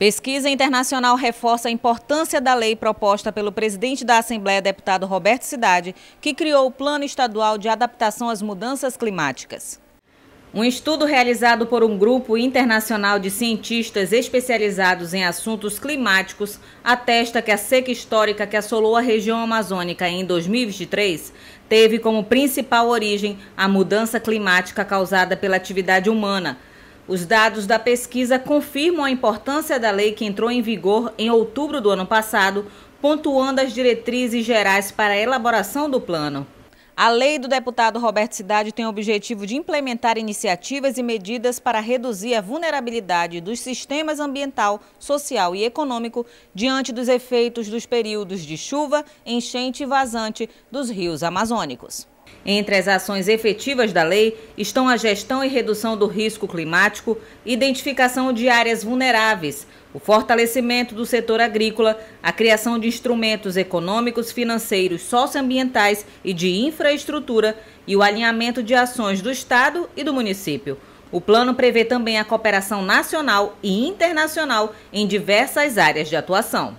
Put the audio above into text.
Pesquisa internacional reforça a importância da lei proposta pelo presidente da Assembleia, deputado Roberto Cidade, que criou o Plano Estadual de Adaptação às Mudanças Climáticas. Um estudo realizado por um grupo internacional de cientistas especializados em assuntos climáticos atesta que a seca histórica que assolou a região amazônica em 2023 teve como principal origem a mudança climática causada pela atividade humana os dados da pesquisa confirmam a importância da lei que entrou em vigor em outubro do ano passado, pontuando as diretrizes gerais para a elaboração do plano. A lei do deputado Roberto Cidade tem o objetivo de implementar iniciativas e medidas para reduzir a vulnerabilidade dos sistemas ambiental, social e econômico diante dos efeitos dos períodos de chuva, enchente e vazante dos rios amazônicos. Entre as ações efetivas da lei estão a gestão e redução do risco climático, identificação de áreas vulneráveis, o fortalecimento do setor agrícola, a criação de instrumentos econômicos, financeiros, socioambientais e de infraestrutura e o alinhamento de ações do Estado e do município. O plano prevê também a cooperação nacional e internacional em diversas áreas de atuação.